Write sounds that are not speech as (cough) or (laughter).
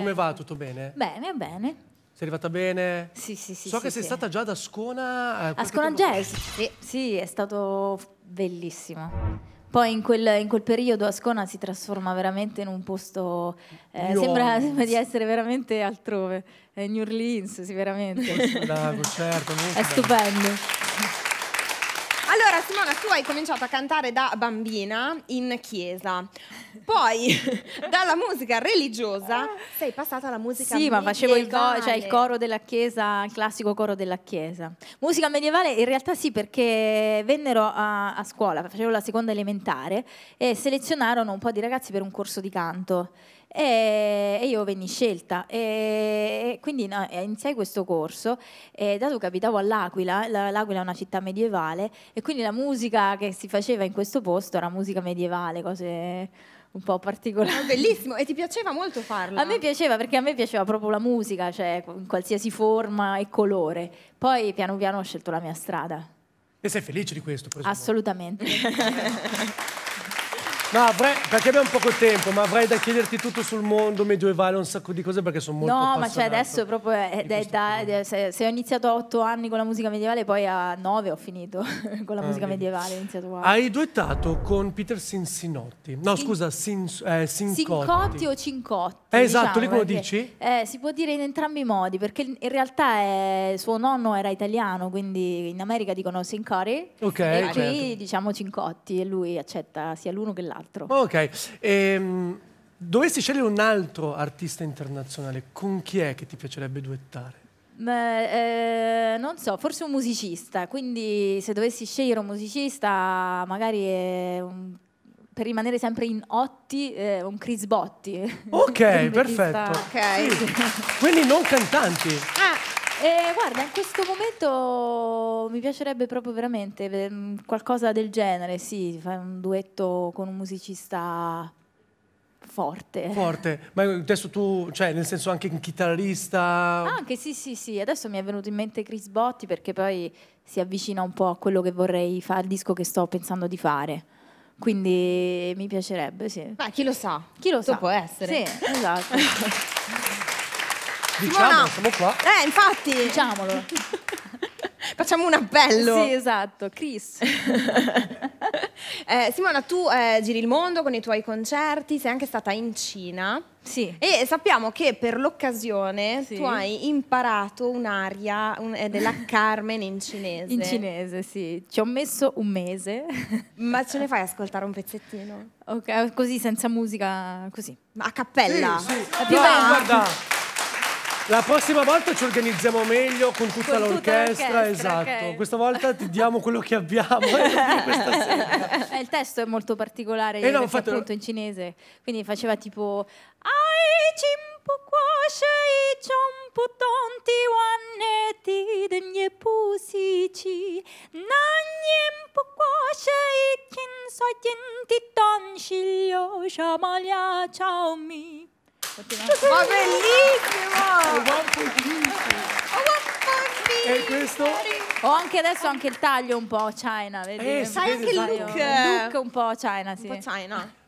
Come va? Tutto bene? Bene, bene. Sei arrivata bene? Sì, sì, sì. So sì, che sei sì. stata già ad Ascona. Eh, Ascona Jazz? Sì. sì, è stato bellissimo. Poi in quel, in quel, periodo Ascona si trasforma veramente in un posto, eh, sembra, sembra, di essere veramente altrove, è New Orleans, sì veramente. Bravo, certo, è stupendo. Allora, Simona, tu hai cominciato a cantare da bambina in chiesa, poi (laughs) dalla musica religiosa sei passata alla musica Sì, medievale. ma facevo il, co cioè il, coro della chiesa, il classico coro della chiesa. Musica medievale in realtà sì, perché vennero a, a scuola, facevo la seconda elementare e selezionarono un po' di ragazzi per un corso di canto e, io venni scelta. E, quindi no, iniziai questo corso e dato che abitavo all'Aquila, l'Aquila è una città medievale e quindi la musica che si faceva in questo posto era musica medievale, cose un po' particolare. Bellissimo, e ti piaceva molto farlo? A me piaceva perché a me piaceva proprio la musica, cioè in qualsiasi forma e colore. Poi piano piano ho scelto la mia strada. E sei felice di questo? Assolutamente. (laughs) No, avrei, perché abbiamo poco tempo, ma avrei da chiederti tutto sul mondo medievale, un sacco di cose perché sono molto No, ma cioè adesso proprio è, è da, se, se, ho iniziato a otto anni con la musica medievale, poi a nove ho finito (laughs) con la ah, musica medievale, ho a... Hai duettato con Peter Sinsinotti. No, Sin... scusa, Sin, eh, Sincotti. Sincotti o Cincotti? Eh, esatto, diciamo, lì come dici? Eh, si può dire in entrambi i modi, perché in realtà è, eh, suo nonno era italiano, quindi in America dicono Sincotti. Ok. E certo. qui certo. diciamo Cincotti e lui accetta sia l'uno che l'altro altro. Ok, ehm, dovessi scegliere un altro artista internazionale, con chi è che ti piacerebbe duettare? Beh, eh, non so, forse un musicista, quindi se dovessi scegliere un musicista magari un, per rimanere sempre in otti, eh, un Chris Botti. Ok, (laughs) perfetto. Okay. Sì. Quindi non cantanti. Ah. Eh, guarda, in questo momento mi piacerebbe proprio veramente mm, qualcosa del genere, sì, fare un duetto con un musicista Forte. Forte. Ma adesso tu, cioè, nel senso anche un chitarrista. Anche sì, sì, sì. Adesso mi è venuto in mente Chris Botti perché poi si avvicina un po' a quello che vorrei fare, al disco che sto pensando di fare. Quindi mi piacerebbe, sì. Ma chi lo sa? Chi lo tu sa? può essere. Sì, esatto. (laughs) Diciamo, diciamo siamo qua. Eh, infatti. Diciamolo. (laughs) Facciamo un appello. Sì, esatto, Chris. (laughs) eh, Simona, tu eh, giri il mondo con i tuoi concerti, sei anche stata in Cina. Sì. E sappiamo che per l'occasione sì. tu hai imparato un'aria un, eh, della Carmen in cinese. In cinese, sì. Ci ho messo un mese. Ma (laughs) ce ne fai ascoltare un pezzettino? Ok, così, senza musica, così. a cappella? Sì, sì. La più Guarda. La prossima volta ci organizziamo meglio con tutta l'orchestra, esatto. Okay. Questa volta ti diamo quello che abbiamo. (laughs) eh, (laughs) il testo è molto particolare, eh no, fatto... appunto eh. in cinese, quindi faceva tipo ciao mi ma bellissimo! Oh, e questo? Ho anche adesso anche il taglio un po' China, vedi? Eh, sai anche il look? Il look un po' China, sì. Un po' China.